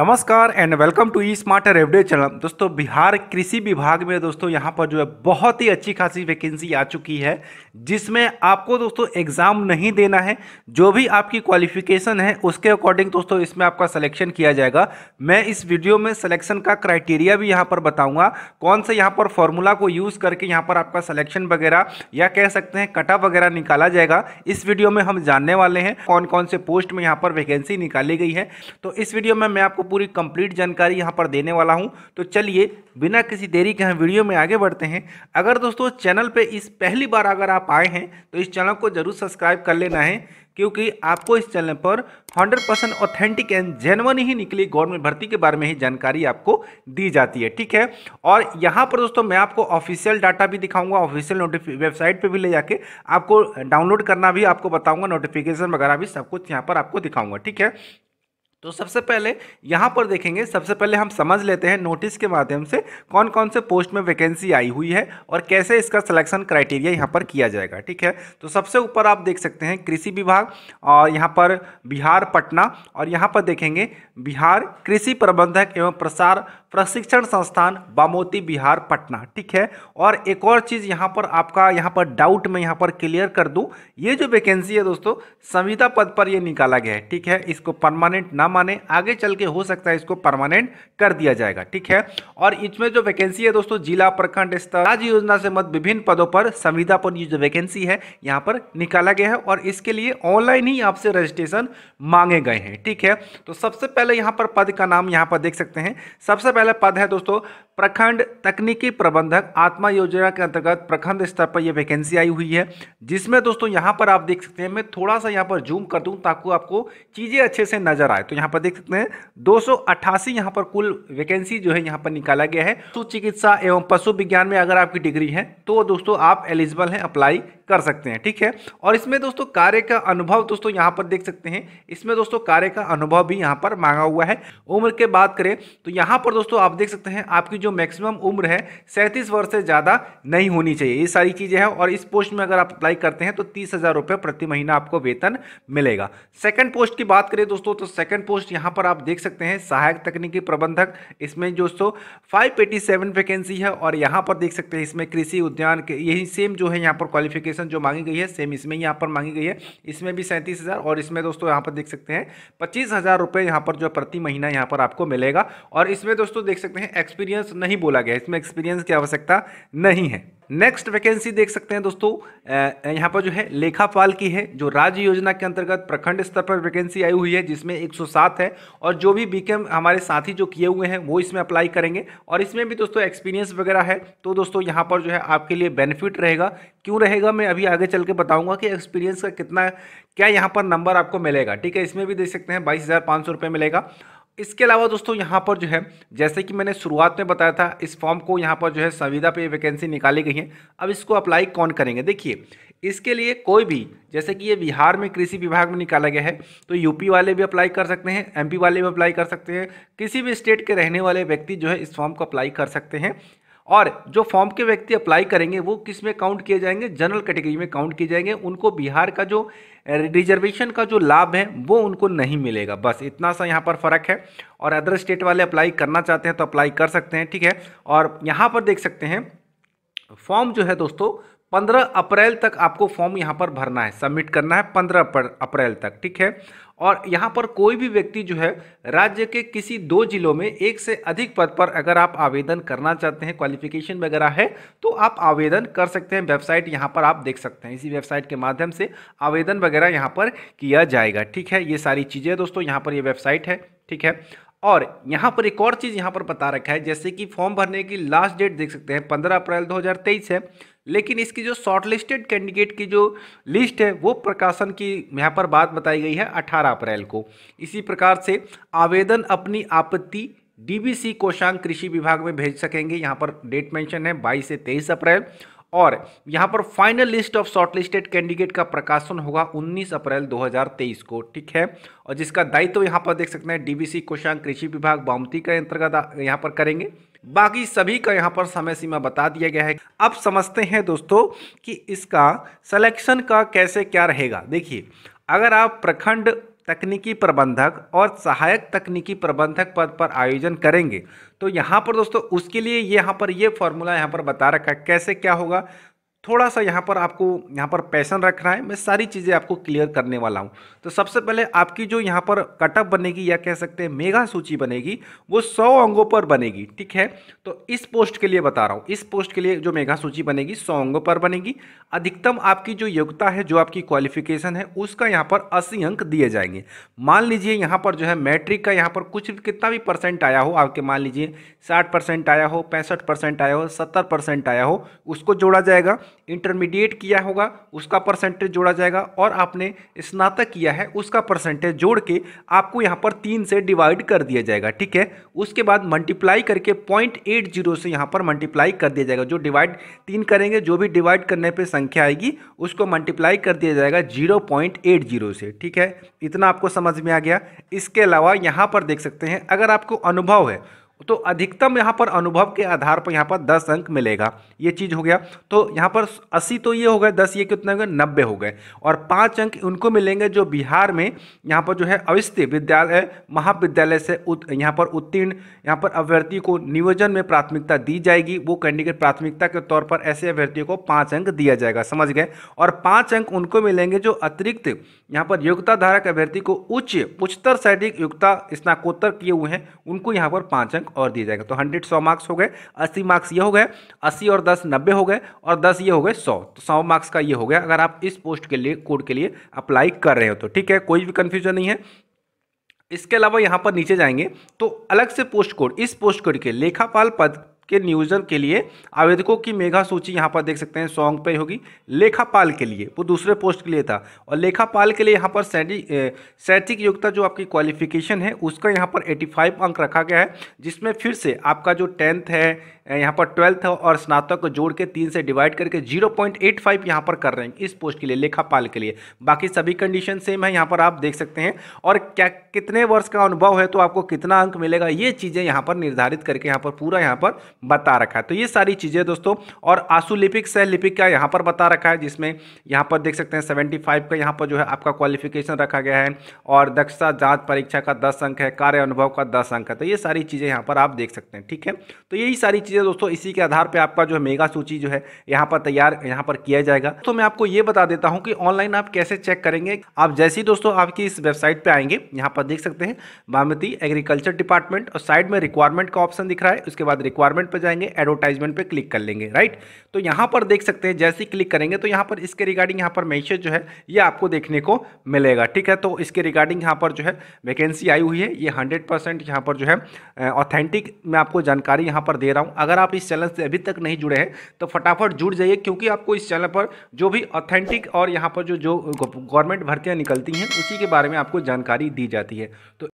नमस्कार and welcome to ई smarter एवडे चैनल दोस्तों बिहार कृषि विभाग में दोस्तों यहाँ पर जो है बहुत ही अच्छी खासी वैकेंसी आ चुकी है जिसमें आपको दोस्तों एग्ज़ाम नहीं देना है जो भी आपकी क्वालिफिकेशन है उसके अकॉर्डिंग दोस्तों इसमें आपका सिलेक्शन किया जाएगा मैं इस वीडियो में सलेक्शन का क्राइटेरिया भी यहाँ पर बताऊँगा कौन से यहाँ पर फॉर्मूला को यूज़ करके यहाँ पर आपका सलेक्शन वगैरह या कह सकते हैं कटा वगैरह निकाला जाएगा इस वीडियो में हम जानने वाले हैं कौन कौन से पोस्ट में यहाँ पर वैकेंसी निकाली गई है तो इस वीडियो में मैं आपको पूरी कंप्लीट जानकारी यहाँ पर देने वाला हूँ तो चलिए बिना किसी देरी के हम वीडियो में आगे बढ़ते हैं अगर दोस्तों चैनल पे इस पहली बार अगर आप आए हैं तो इस चैनल को जरूर सब्सक्राइब कर लेना है क्योंकि आपको इस चैनल पर 100 परसेंट ऑथेंटिक एंड जेनवन ही निकली गवर्नमेंट भर्ती के बारे में ही जानकारी आपको दी जाती है ठीक है और यहाँ पर दोस्तों मैं आपको ऑफिशियल डाटा भी दिखाऊंगा ऑफिशियल नोटिफिक वेबसाइट पे भी ले जाके आपको डाउनलोड करना भी आपको बताऊंगा नोटिफिकेशन वगैरह भी सब कुछ यहाँ पर आपको दिखाऊंगा ठीक है तो सबसे पहले यहाँ पर देखेंगे सबसे पहले हम समझ लेते हैं नोटिस के माध्यम से कौन कौन से पोस्ट में वैकेंसी आई हुई है और कैसे इसका सिलेक्शन क्राइटेरिया यहाँ पर किया जाएगा ठीक है तो सबसे ऊपर आप देख सकते हैं कृषि विभाग और यहाँ पर बिहार पटना और यहाँ पर देखेंगे बिहार कृषि प्रबंधक एवं प्रसार प्रशिक्षण संस्थान बामोती बिहार पटना ठीक है और एक और चीज़ यहाँ पर आपका यहाँ पर डाउट मैं यहाँ पर क्लियर कर दूँ ये जो वैकेंसी है दोस्तों संविदा पद पर यह निकाला गया है ठीक है इसको परमानेंट ना ना माने आगे चल के हो सकता है इसको परमानेंट कर दिया जाएगा ठीक है और इसमें जो वैकेंसी है दोस्तों जिला प्रखंड स्तर राज्य योजना से मत विभिन्न पदों पर संविदा पर जो वैकेंसी है यहाँ पर निकाला गया है और इसके लिए ऑनलाइन ही आपसे रजिस्ट्रेशन मांगे गए हैं ठीक है तो सबसे पहले यहाँ पर पद का नाम यहाँ पर देख सकते हैं सबसे पहले पद है दोस्तों प्रखंड तकनीकी प्रबंधक आत्मा योजना के अंतर्गत प्रखंड स्तर पर यह वैकेंसी आई हुई है जिसमें दोस्तों यहाँ पर आप देख सकते हैं मैं थोड़ा सा यहाँ पर जूम कर दूं ताकि आपको चीज़ें अच्छे से नजर आए तो यहाँ पर देख सकते हैं दो सौ यहाँ पर कुल वैकेंसी जो है यहाँ पर निकाला गया है पशु चिकित्सा एवं पशु विज्ञान में अगर आपकी डिग्री है तो दोस्तों आप एलिजिबल हैं अप्लाई कर सकते हैं ठीक है और इसमें दोस्तों कार्य का अनुभव दोस्तों यहाँ पर देख सकते हैं इसमें दोस्तों कार्य का अनुभव भी यहाँ पर मांगा हुआ है उम्र के बात करें तो यहाँ पर दोस्तों आप देख सकते हैं आपकी जो मैक्सिमम उम्र है सैंतीस वर्ष से ज़्यादा नहीं होनी चाहिए ये सारी चीज़ें हैं और इस पोस्ट में अगर आप अप्लाई करते हैं तो तीस हज़ार प्रति महीना आपको वेतन मिलेगा सेकंड पोस्ट की बात करें दोस्तों तो सेकंड पोस्ट यहाँ पर आप देख सकते हैं सहायक तकनीकी प्रबंधक इसमें दोस्तों फाइव एटी सेवन वैकेंसी है और यहाँ पर देख सकते हैं इसमें कृषि उद्यान के यही सेम जो है यहाँ पर क्वालिफिकेशन इन्फॉर्मेशन जो मांगी गई है सेम इसमें यहाँ पर मांगी गई है इसमें भी सैंतीस हज़ार और इसमें दोस्तों यहाँ पर देख सकते हैं पच्चीस हज़ार रुपये यहाँ पर जो प्रति महीना यहाँ पर आपको मिलेगा और इसमें दोस्तों देख सकते हैं एक्सपीरियंस नहीं बोला गया इसमें एक्सपीरियंस की आवश्यकता नहीं है नेक्स्ट वैकेंसी देख सकते हैं दोस्तों यहाँ पर जो है लेखापाल की है जो राज्य योजना के अंतर्गत प्रखंड स्तर पर वैकेंसी आई हुई है जिसमें 107 है और जो भी बीकेम हमारे साथी जो किए हुए हैं वो इसमें अप्लाई करेंगे और इसमें भी दोस्तों एक्सपीरियंस वगैरह है तो दोस्तों यहाँ पर जो है आपके लिए बेनिफिट रहेगा क्यों रहेगा मैं अभी आगे चल के बताऊँगा कि एक्सपीरियंस का कितना क्या यहाँ पर नंबर आपको मिलेगा ठीक है इसमें भी देख सकते हैं बाईस मिलेगा इसके अलावा दोस्तों यहाँ पर जो है जैसे कि मैंने शुरुआत में बताया था इस फॉर्म को यहाँ पर जो है संविदा पे वैकेंसी निकाली गई है अब इसको अप्लाई कौन करेंगे देखिए इसके लिए कोई भी जैसे कि ये बिहार में कृषि विभाग में निकाला गया है तो यूपी वाले भी अप्लाई कर सकते हैं एमपी वाले भी अप्लाई कर सकते हैं किसी भी स्टेट के रहने वाले व्यक्ति जो है इस फॉर्म को अप्लाई कर सकते हैं और जो फॉर्म के व्यक्ति अप्लाई करेंगे वो किस में काउंट किए जाएंगे जनरल कैटेगरी में काउंट किए जाएंगे उनको बिहार का जो रिजर्वेशन का जो लाभ है वो उनको नहीं मिलेगा बस इतना सा यहाँ पर फ़र्क है और अदर स्टेट वाले अप्लाई करना चाहते हैं तो अप्लाई कर सकते हैं ठीक है और यहाँ पर देख सकते हैं फॉर्म जो है दोस्तों पंद्रह अप्रैल तक आपको फॉर्म यहाँ पर भरना है सबमिट करना है पंद्रह अप्रैल तक ठीक है और यहाँ पर कोई भी व्यक्ति जो है राज्य के किसी दो जिलों में एक से अधिक पद पर अगर आप आवेदन करना चाहते हैं क्वालिफिकेशन वगैरह है तो आप आवेदन कर सकते हैं वेबसाइट यहाँ पर आप देख सकते हैं इसी वेबसाइट के माध्यम से आवेदन वगैरह यहाँ पर किया जाएगा ठीक है ये सारी चीज़ें दोस्तों यहाँ पर ये वेबसाइट है ठीक है और यहाँ पर एक और चीज़ यहाँ पर बता रखा है जैसे कि फॉर्म भरने की लास्ट डेट देख सकते हैं पंद्रह अप्रैल दो है लेकिन इसकी जो शॉर्टलिस्टेड कैंडिडेट की जो लिस्ट है वो प्रकाशन की यहाँ पर बात बताई गई है 18 अप्रैल को इसी प्रकार से आवेदन अपनी आपत्ति डीबीसी कोषांग कृषि विभाग में भेज सकेंगे यहाँ पर डेट मेंशन है 22 से 23 अप्रैल और यहाँ पर final list of shortlisted candidate का प्रकाशन होगा 19 अप्रैल 2023 को ठीक है और जिसका दायित्व तो यहाँ पर देख सकते हैं डीबीसी कोशांग कृषि विभाग बामती के अंतर्गत यहाँ पर करेंगे बाकी सभी का यहाँ पर समय सीमा बता दिया गया है अब समझते हैं दोस्तों कि इसका सलेक्शन का कैसे क्या रहेगा देखिए अगर आप प्रखंड तकनीकी प्रबंधक और सहायक तकनीकी प्रबंधक पद पर आयोजन करेंगे तो यहाँ पर दोस्तों उसके लिए यहाँ पर ये यह फॉर्मूला यहाँ पर बता रखा है कैसे क्या होगा थोड़ा सा यहाँ पर आपको यहाँ पर पैसन रखना है मैं सारी चीज़ें आपको क्लियर करने वाला हूँ तो सबसे पहले आपकी जो यहाँ पर कटअप बनेगी या कह सकते हैं मेगा सूची बनेगी वो सौ अंगों पर बनेगी ठीक है तो इस पोस्ट के लिए बता रहा हूँ इस पोस्ट के लिए जो मेगा सूची बनेगी सौ अंगों पर बनेगी अधिकतम आपकी जो योग्यता है जो आपकी क्वालिफिकेशन है उसका यहाँ पर अस्सी अंक दिए जाएंगे मान लीजिए यहाँ पर जो है मैट्रिक का यहाँ पर कुछ कितना भी परसेंट आया हो आपके मान लीजिए साठ परसेंट आया हो पैंसठ परसेंट आया हो सत्तर परसेंट आया हो उसको जोड़ा जाएगा इंटरमीडिएट किया होगा उसका परसेंटेज जोड़ा जाएगा और आपने स्नातक किया है उसका परसेंटेज जोड़ के आपको यहाँ पर तीन से डिवाइड कर दिया जाएगा ठीक है उसके बाद मल्टीप्लाई करके पॉइंट एट जीरो से यहाँ पर मल्टीप्लाई कर दिया जाएगा जो डिवाइड तीन करेंगे जो भी डिवाइड करने पर संख्या आएगी उसको मल्टीप्लाई कर दिया जाएगा जीरो पॉइंट एट जीरो से ठीक है इतना आपको समझ में आ गया इसके अलावा यहाँ पर देख सकते हैं अगर आपको अनुभव है तो अधिकतम यहाँ पर अनुभव के आधार पर यहाँ पर दस अंक मिलेगा ये चीज़ हो गया तो यहाँ पर अस्सी तो ये हो गए दस ये कितने हो गए नब्बे हो गए और पाँच अंक उनको मिलेंगे जो बिहार में यहाँ पर जो है अवस्थित विद्यालय महाविद्यालय से उत, यहाँ पर उत्तीर्ण यहाँ पर अभ्यर्थी को नियोजन में प्राथमिकता दी जाएगी वो कैंडिडेट प्राथमिकता के तौर पर ऐसे अभ्यर्थियों को पाँच अंक दिया जाएगा समझ गए और पाँच अंक उनको मिलेंगे जो अतिरिक्त यहाँ पर योग्यता धारक अभ्यर्थी को उच्च उच्चतर शैक्षिक योग्यता स्नाकोत्तर किए हुए हैं उनको यहाँ पर पाँच अंक और दिया जाएगा तो हंड्रेड सौ मार्क्स हो गए अस्सी मार्क्स ये हो गए अस्सी और दस नब्बे हो गए और दस ये हो गए सौ तो सौ मार्क्स का ये हो गया अगर आप इस पोस्ट के लिए कोड के लिए अप्लाई कर रहे हो तो ठीक है कोई भी कन्फ्यूजन नहीं है इसके अलावा यहाँ पर नीचे जाएंगे तो अलग से पोस्ट कोड इस पोस्ट कोड के लेखापाल पद के नियोजन के लिए आवेदकों की मेघा सूची यहाँ पर देख सकते हैं सॉन्ग पे होगी लेखापाल के लिए वो दूसरे पोस्ट के लिए था और लेखापाल के लिए यहाँ पर शैक्षिक योग्यता जो आपकी क्वालिफिकेशन है उसका यहाँ पर 85 अंक रखा गया है जिसमें फिर से आपका जो टेंथ है यहाँ पर ट्वेल्थ और स्नातक को जोड़ के तीन से डिवाइड करके जीरो पॉइंट एट फाइव यहाँ पर कर रहे हैं इस पोस्ट के लिए लेखापाल के लिए बाकी सभी कंडीशन सेम है यहाँ पर आप देख सकते हैं और क्या कितने वर्ष का अनुभव है तो आपको कितना अंक मिलेगा ये चीज़ें यहाँ पर निर्धारित करके यहाँ पर पूरा यहाँ पर बता रखा है तो ये सारी चीज़ें दोस्तों और आंसू लिपिक सह लिपिक का यहाँ पर बता रखा है जिसमें यहाँ पर देख सकते हैं सेवेंटी फाइव का यहाँ पर जो है आपका क्वालिफिकेशन रखा गया है और दक्षता जाँच परीक्षा का दस अंक है कार्य अनुभव का दस अंक है तो ये सारी चीज़ें यहाँ पर आप देख सकते हैं ठीक है तो यही सारी चीज़ें है दोस्तों इसी के आधार पर आपका जो है मेगा सूची जो है यहाँ पर तैयार यहाँ पर किया जाएगा तो मैं आपको ये बता देता हूँ कि ऑनलाइन आप कैसे चेक करेंगे आप जैसे ही दोस्तों आपकी इस वेबसाइट पर आएंगे यहाँ पर देख सकते हैं बामती एग्रीकल्चर डिपार्टमेंट और साइड में रिक्वायरमेंट का ऑप्शन दिख रहा है उसके बाद रिक्वायरमेंट पर जाएंगे एडवर्टाइजमेंट पर क्लिक कर लेंगे राइट तो यहाँ पर देख सकते हैं जैसे ही क्लिक करेंगे तो यहाँ पर इसके रिगार्डिंग यहाँ पर मैसेज जो है ये आपको देखने को मिलेगा ठीक है तो इसके रिगार्डिंग यहाँ पर जो है वैकेंसी आई हुई है ये हंड्रेड परसेंट यहाँ पर जो है ऑथेंटिक मैं आपको जानकारी यहाँ पर दे रहा हूँ अगर आप इस चैनल से अभी तक नहीं जुड़े हैं तो फटाफट जुड़ जाइए क्योंकि आपको इस चैनल पर जो भी ऑथेंटिक और यहाँ पर जो जो गवर्नमेंट भर्तियाँ निकलती हैं उसी के बारे में आपको जानकारी दी जाती है तो